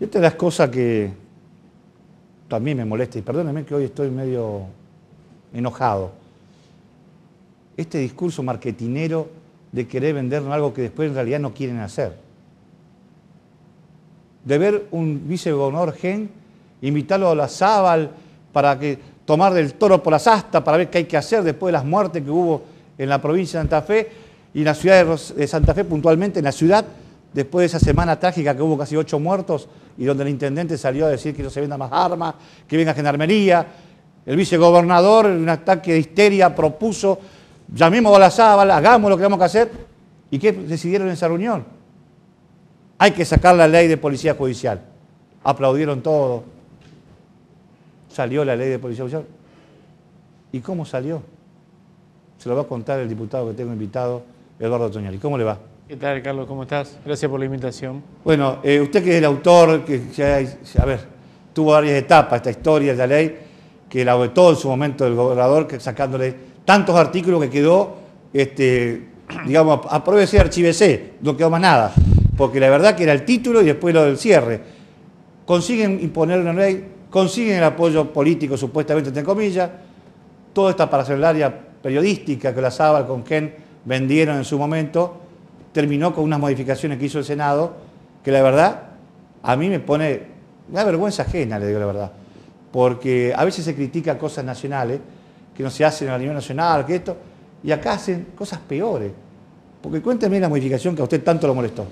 Y otra de las cosas que también me molesta, y perdónenme que hoy estoy medio enojado, este discurso marketinero de querer vendernos algo que después en realidad no quieren hacer. De ver un vicegobernador Gen, invitarlo a la Zábal para que tomar del toro por las astas para ver qué hay que hacer después de las muertes que hubo en la provincia de Santa Fe y en la ciudad de Santa Fe, puntualmente en la ciudad después de esa semana trágica que hubo casi ocho muertos y donde el intendente salió a decir que no se venda más armas, que venga gendarmería. El vicegobernador, en un ataque de histeria, propuso, llamemos a la sábala, hagamos lo que vamos que hacer. ¿Y qué decidieron en esa reunión? Hay que sacar la ley de policía judicial. Aplaudieron todo. Salió la ley de policía judicial. ¿Y cómo salió? Se lo va a contar el diputado que tengo invitado, Eduardo ¿Y ¿Cómo le va? ¿Qué tal, Carlos? ¿Cómo estás? Gracias por la invitación. Bueno, eh, usted que es el autor, que ya, a ver, tuvo varias etapas esta historia de la ley, que la vetó en su momento el gobernador, sacándole tantos artículos que quedó, este, digamos, ese archivese, no quedó más nada, porque la verdad que era el título y después lo del cierre. Consiguen imponer una ley, consiguen el apoyo político, supuestamente, entre comillas, todo esta parcelaria periodística que la Sábal con Ken vendieron en su momento, terminó con unas modificaciones que hizo el Senado, que la verdad a mí me pone una vergüenza ajena, le digo la verdad, porque a veces se critica cosas nacionales que no se hacen a nivel nacional, que esto, y acá hacen cosas peores. Porque cuénteme la modificación que a usted tanto lo molestó.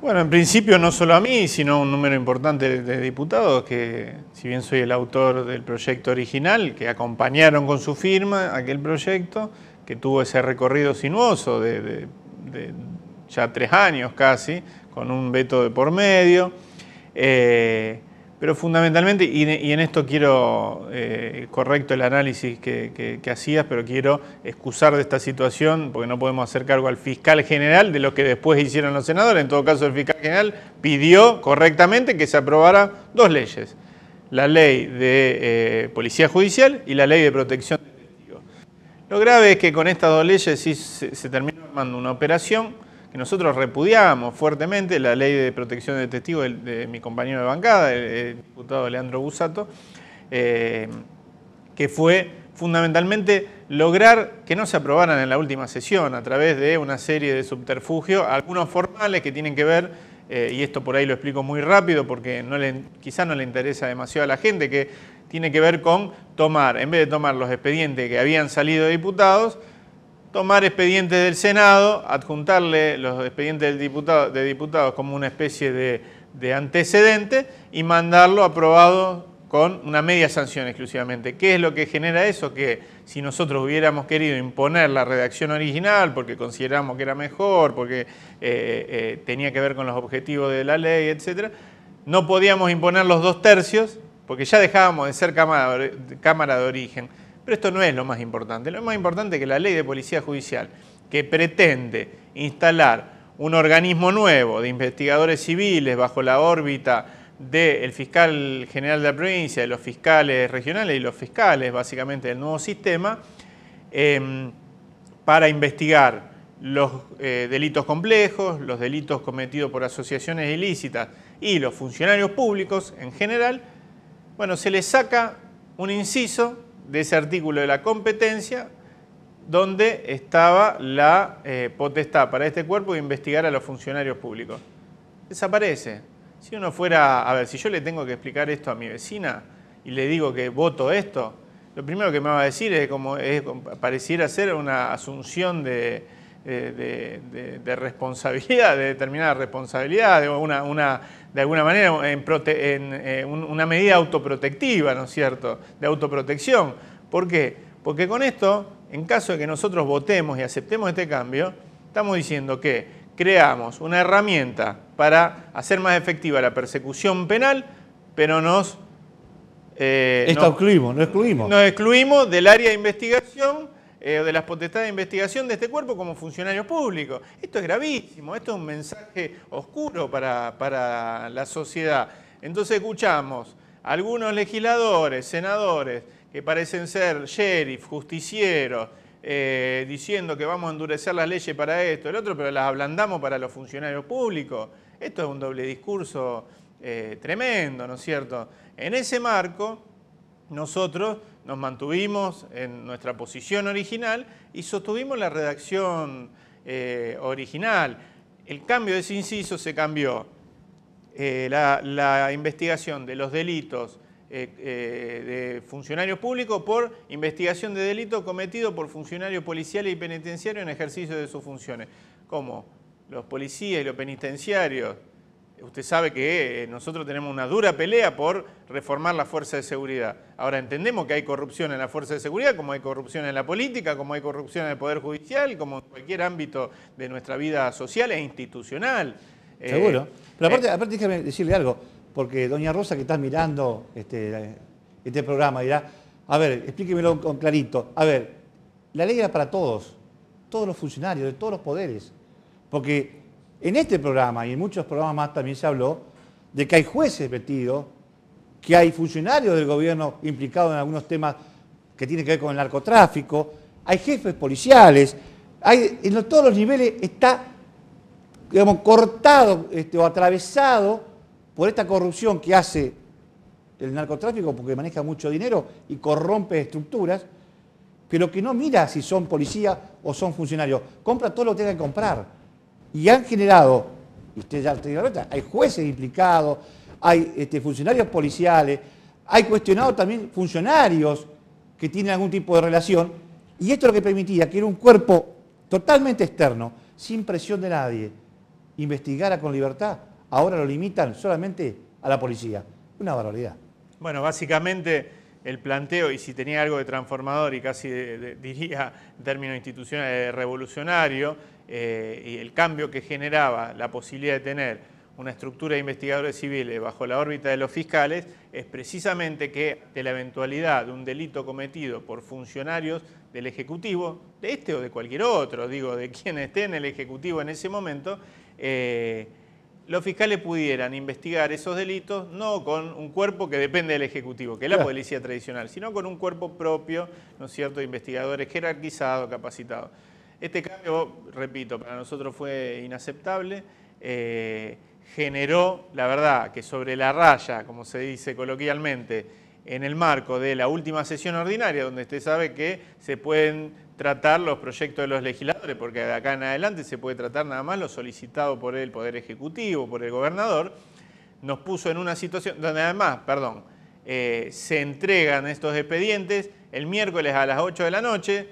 Bueno, en principio no solo a mí, sino a un número importante de diputados que, si bien soy el autor del proyecto original, que acompañaron con su firma aquel proyecto, que tuvo ese recorrido sinuoso de de ya tres años casi, con un veto de por medio. Eh, pero fundamentalmente, y, en esto quiero, eh, correcto el análisis que, hacías, pero quiero excusar de esta situación, porque no podemos hacer cargo al fiscal general de lo que después hicieron los senadores. En todo caso, el fiscal general pidió correctamente que se aprobara dos leyes, la ley de eh, policía judicial y la ley de protección lo grave es que con estas dos leyes sí se, se terminó armando una operación que nosotros repudiábamos fuertemente, la ley de protección de testigos de, mi compañero de bancada, el, diputado Leandro Busato, eh, que fue fundamentalmente lograr que no se aprobaran en la última sesión a través de una serie de subterfugios, algunos formales que tienen que ver, eh, y esto por ahí lo explico muy rápido porque no quizá no le interesa demasiado a la gente, que tiene que ver con tomar, en vez de tomar los expedientes que habían salido de diputados, tomar expedientes del Senado, adjuntarle los expedientes del diputado, de diputados como una especie de, antecedente y mandarlo aprobado con una media sanción exclusivamente. ¿Qué es lo que genera eso? Que si nosotros hubiéramos querido imponer la redacción original porque consideramos que era mejor, porque eh, eh, tenía que ver con los objetivos de la ley, etc., no podíamos imponer los dos tercios porque ya dejábamos de ser cámara de origen. Pero esto no es lo más importante. Lo más importante es que la ley de policía judicial, que pretende instalar un organismo nuevo de investigadores civiles bajo la órbita del fiscal general de la provincia, de los fiscales regionales y los fiscales básicamente del nuevo sistema, em, para investigar los eh, delitos complejos, los delitos cometidos por asociaciones ilícitas y los funcionarios públicos en general, bueno, se le saca un inciso de ese artículo de la competencia donde estaba la eh, potestad para este cuerpo de investigar a los funcionarios públicos. Desaparece. Si uno fuera, a ver, si yo le tengo que explicar esto a mi vecina y le digo que voto esto, lo primero que me va a decir es como pareciera ser una asunción de, eh, de, responsabilidad, de determinada responsabilidad, de, una, de alguna manera en, eh, una medida autoprotectiva, ¿no es cierto?, de autoprotección. ¿Por qué? Porque con esto, en caso de que nosotros votemos y aceptemos este cambio, estamos diciendo que creamos una herramienta para hacer más efectiva la persecución penal, pero nos... Eh, excluimos, no excluimos. Nos excluimos del área de investigación eh, de las potestades de investigación de este cuerpo como funcionario público. Esto es gravísimo, esto es un mensaje oscuro para, la sociedad. Entonces escuchamos a algunos legisladores, senadores, que parecen ser sheriff, justicieros, eh, diciendo que vamos a endurecer las leyes para esto, el otro, pero las ablandamos para los funcionarios públicos. Esto es un doble discurso eh, tremendo, ¿no es cierto? En ese marco, nosotros nos mantuvimos en nuestra posición original y sostuvimos la redacción eh, original. El cambio de ese inciso se cambió. Eh, la, investigación de los delitos eh, de funcionarios públicos por investigación de delito cometido por funcionarios policiales y penitenciarios en ejercicio de sus funciones. Como los policías y los penitenciarios Usted sabe que eh, nosotros tenemos una dura pelea por reformar la fuerza de seguridad. Ahora entendemos que hay corrupción en la fuerza de seguridad, como hay corrupción en la política, como hay corrupción en el Poder Judicial, como en cualquier ámbito de nuestra vida social e institucional. Eh, Seguro. Pero eh, aparte, déjame decirle algo, porque doña Rosa que está mirando este, este, programa dirá, a ver, explíquemelo con clarito. A ver, la ley era para todos, todos los funcionarios, de todos los poderes. Porque en este programa y en muchos programas más también se habló de que hay jueces metidos, que hay funcionarios del gobierno implicados en algunos temas que tienen que ver con el narcotráfico, hay jefes policiales, hay, en todos los niveles está digamos, cortado este, o atravesado por esta corrupción que hace el narcotráfico porque maneja mucho dinero y corrompe estructuras, pero que no mira si son policías o son funcionarios. Compra todo lo que tenga que comprar y han generado, y usted ya lo hay jueces implicados, hay este, funcionarios policiales, hay cuestionados también funcionarios que tienen algún tipo de relación, y esto es lo que permitía que era un cuerpo totalmente externo, sin presión de nadie, investigara con libertad, ahora lo limitan solamente a la policía. Una barbaridad. Bueno, básicamente el planteo y si tenía algo de transformador y casi diría en términos institucionales revolucionario eh, y el cambio que generaba la posibilidad de tener una estructura de investigadores civiles bajo la órbita de los fiscales es precisamente que de la eventualidad de un delito cometido por funcionarios del Ejecutivo, de este o de cualquier otro, digo, de quien esté en el Ejecutivo en ese momento, eh, los fiscales pudieran investigar esos delitos no con un cuerpo que depende del Ejecutivo, que es la policía tradicional, sino con un cuerpo propio, ¿no es cierto?, de investigadores jerarquizados, capacitados. Este cambio, repito, para nosotros fue inaceptable. Eh, generó, la verdad, que sobre la raya, como se dice coloquialmente, en el marco de la última sesión ordinaria, donde usted sabe que se pueden tratar los proyectos de los legisladores, porque de acá en adelante se puede tratar nada más lo solicitado por el Poder Ejecutivo, por el Gobernador, nos puso en una situación donde además, perdón, eh, se entregan estos expedientes el miércoles a las 8 de la noche.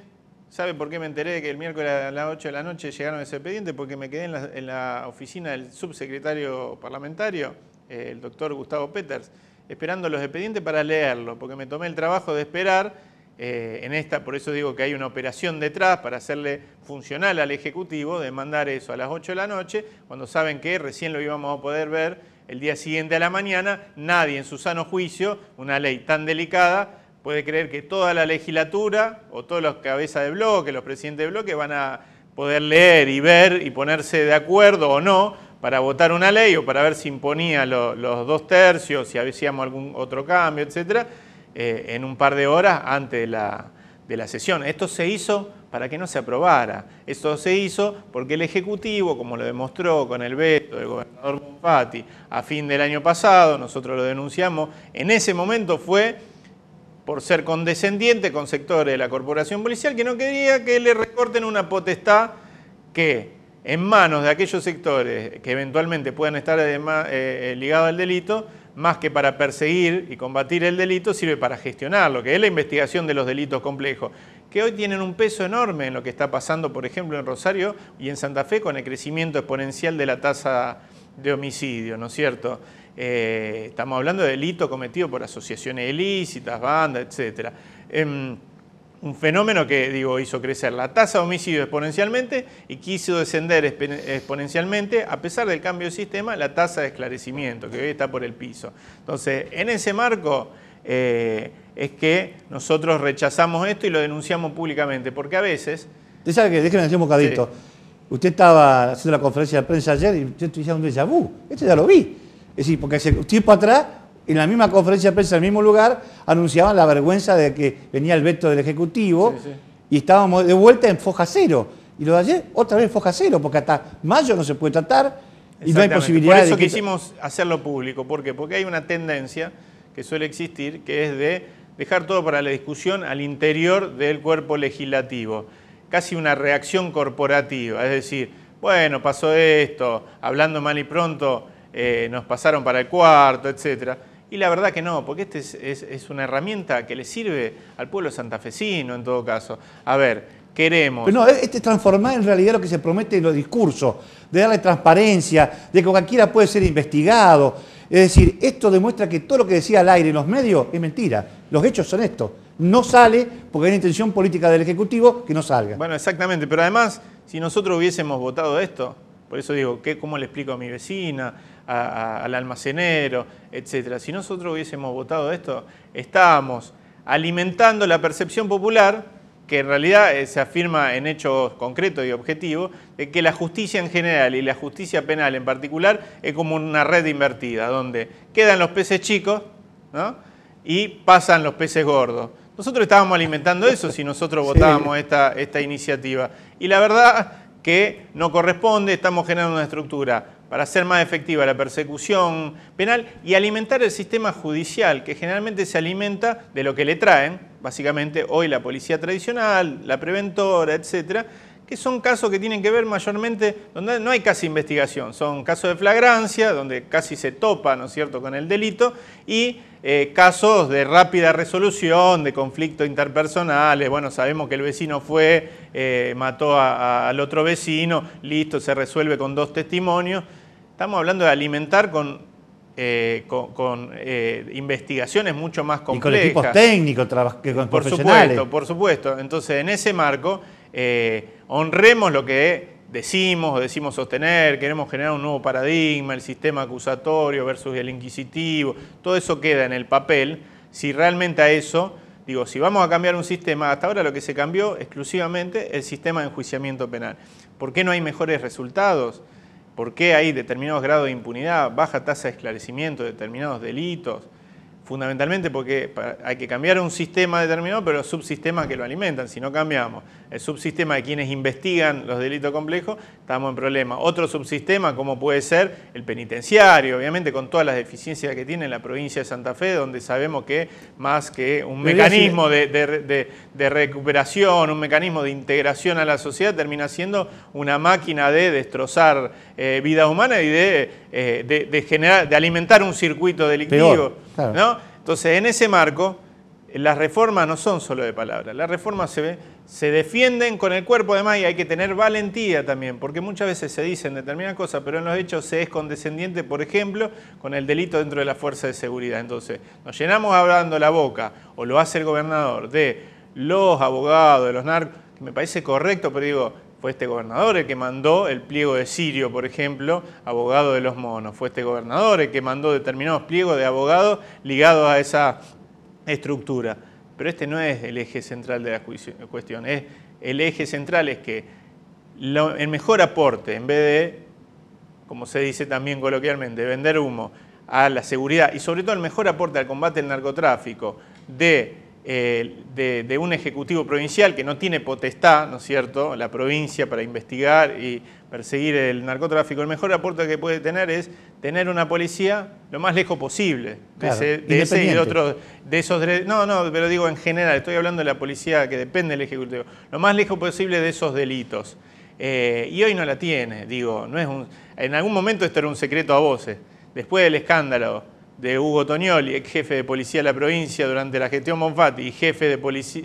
¿Sabe por qué me enteré de que el miércoles a las 8 de la noche llegaron esos expedientes? Porque me quedé en la, oficina del subsecretario parlamentario, eh, el doctor Gustavo Peters, esperando los expedientes para leerlo, porque me tomé el trabajo de esperar eh, en esta, por eso digo que hay una operación detrás para hacerle funcional al Ejecutivo de mandar eso a las 8 de la noche, cuando saben que recién lo íbamos a poder ver el día siguiente a la mañana, nadie en su sano juicio, una ley tan delicada, puede creer que toda la legislatura o todos los cabezas de bloque, los presidentes de bloque van a poder leer y ver y ponerse de acuerdo o no para votar una ley o para ver si imponía los dos tercios, si hacíamos algún otro cambio, etcétera eh, en un par de horas antes de la, sesión. Esto se hizo para que no se aprobara. Esto se hizo porque el Ejecutivo, como lo demostró con el veto del gobernador Bonfatti a fin del año pasado, nosotros lo denunciamos, en ese momento fue por ser condescendiente con sectores de la corporación policial que no quería que le recorten una potestad que en manos de aquellos sectores que eventualmente puedan estar además eh, eh, ligados al delito, más que para perseguir y combatir el delito, sirve para gestionarlo, que es la investigación de los delitos complejos, que hoy tienen un peso enorme en lo que está pasando, por ejemplo, en Rosario y en Santa Fe con el crecimiento exponencial de la tasa de homicidio, ¿no es cierto? Eh, estamos hablando de delitos cometidos por asociaciones ilícitas, bandas, etcétera. Em, un fenómeno que digo, hizo crecer la tasa de homicidio exponencialmente y quiso descender exponencialmente, a pesar del cambio de sistema, la tasa de esclarecimiento, que hoy está por el piso. Entonces, en ese marco eh, es que nosotros rechazamos esto y lo denunciamos públicamente, porque a veces... ¿Sabe que Déjeme decir un bocadito. Usted estaba haciendo la conferencia de prensa ayer y yo estoy un déjà vu. Esto ya lo vi. Es decir, porque hace tiempo atrás en la misma conferencia de prensa, en el mismo lugar, anunciaban la vergüenza de que venía el veto del Ejecutivo y estábamos de vuelta en foja cero. Y lo de ayer, otra vez en foja cero, porque hasta mayo no se puede tratar y no hay posibilidad de... Por eso que... quisimos hacerlo público. ¿Por qué? Porque hay una tendencia que suele existir, que es de dejar todo para la discusión al interior del cuerpo legislativo. Casi una reacción corporativa, es decir, bueno, pasó esto, hablando mal y pronto, eh, nos pasaron para el cuarto, etcétera. Y la verdad que no, porque esta es, una herramienta que le sirve al pueblo santafesino en todo caso. A ver, queremos... Pero no, este es transformar en realidad lo que se promete en los discursos, de darle transparencia, de que cualquiera puede ser investigado. Es decir, esto demuestra que todo lo que decía al aire en los medios es mentira. Los hechos son estos. No sale porque hay una intención política del Ejecutivo que no salga. Bueno, exactamente, pero además, si nosotros hubiésemos votado esto, por eso digo, ¿cómo le explico a mi vecina? al almacenero, etc. Si nosotros hubiésemos votado esto, estábamos alimentando la percepción popular que en realidad eh, se afirma en hechos concretos y objetivos, de que la justicia en general y la justicia penal en particular es como una red invertida, donde quedan los peces chicos y pasan los peces gordos. Nosotros estábamos alimentando eso si nosotros votábamos esta, esta iniciativa. Y la verdad que no corresponde, estamos generando una estructura para hacer más efectiva la persecución penal y alimentar el sistema judicial, que generalmente se alimenta de lo que le traen, básicamente hoy la policía tradicional, la preventora, etcétera, que son casos que tienen que ver mayormente, donde no hay casi investigación, son casos de flagrancia, donde casi se topa, ¿no es cierto?, con el delito, y eh, casos de rápida resolución, de conflictos interpersonales, bueno, sabemos que el vecino fue, eh, mató al otro vecino, listo, se resuelve con dos testimonios, Estamos hablando de alimentar con, eh, eh, investigaciones mucho más complejas. Y con equipos técnicos, que con por Supuesto, por supuesto. Entonces, en ese marco, eh, honremos lo que decimos o decimos sostener, queremos generar un nuevo paradigma, el sistema acusatorio versus el inquisitivo, todo eso queda en el papel. Si realmente a eso, digo, si vamos a cambiar un sistema, hasta ahora lo que se cambió exclusivamente el sistema de enjuiciamiento penal. ¿Por qué no hay mejores resultados? por qué hay determinados grados de impunidad, baja tasa de esclarecimiento de determinados delitos, fundamentalmente porque hay que cambiar un sistema determinado, pero los subsistemas que lo alimentan. Si no cambiamos el subsistema de quienes investigan los delitos complejos, estamos en problema. Otro subsistema, como puede ser el penitenciario, obviamente con todas las deficiencias que tiene la provincia de Santa Fe, donde sabemos que más que un mecanismo de, recuperación, un mecanismo de integración a la sociedad, termina siendo una máquina de destrozar eh, vida humana y eh, de, generar, de alimentar un circuito delictivo. ¿no? Entonces, en ese marco, las reformas no son solo de palabras, las reformas se, se defienden con el cuerpo además y hay que tener valentía también, porque muchas veces se dicen determinadas cosas, pero en los hechos se es condescendiente, por ejemplo, con el delito dentro de la fuerza de seguridad. Entonces, nos llenamos hablando la boca, o lo hace el gobernador, de los abogados, de los narcos, que me parece correcto, pero digo, fue este gobernador el que mandó el pliego de Sirio, por ejemplo, abogado de los monos. Fue este gobernador el que mandó determinados pliegos de abogados ligados a esa estructura. Pero este no es el eje central de la cuestión. Es, el eje central es que el mejor aporte, en vez de, como se dice también coloquialmente, vender humo a la seguridad y sobre todo el mejor aporte al combate del narcotráfico de eh, de, un ejecutivo provincial que no tiene potestad, ¿no es cierto?, la provincia para investigar y perseguir el narcotráfico, el mejor aporte que puede tener es tener una policía lo más lejos posible de, ese, de y otros, de esos no, no, pero digo en general, estoy hablando de la policía que depende del ejecutivo, lo más lejos posible de esos delitos. Eh, y hoy no la tiene, digo, no es en algún momento esto era un secreto a voces, después del escándalo de Hugo Toñoli, ex jefe de policía de la provincia durante la gestión Monfatti y jefe de,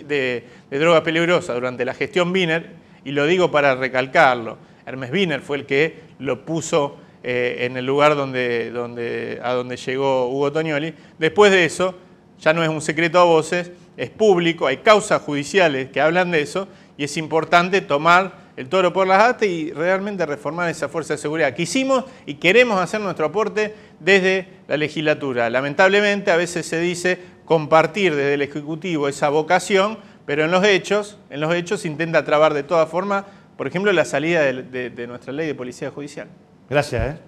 de, de drogas durante la gestión Biner, y lo digo para recalcarlo, Hermes Biner fue el que lo puso eh, en el lugar donde, donde, a donde llegó Hugo Toñoli. Después de eso, ya no es un secreto a voces, es público, hay causas judiciales que hablan de eso, y es importante tomar el toro por las astas y realmente reformar esa fuerza de seguridad que hicimos y queremos hacer nuestro aporte desde la legislatura. Lamentablemente a veces se dice compartir desde el Ejecutivo esa vocación, pero en los hechos, en los hechos se intenta trabar de todas formas, por ejemplo, la salida de, nuestra ley de policía judicial. Gracias. ¿eh?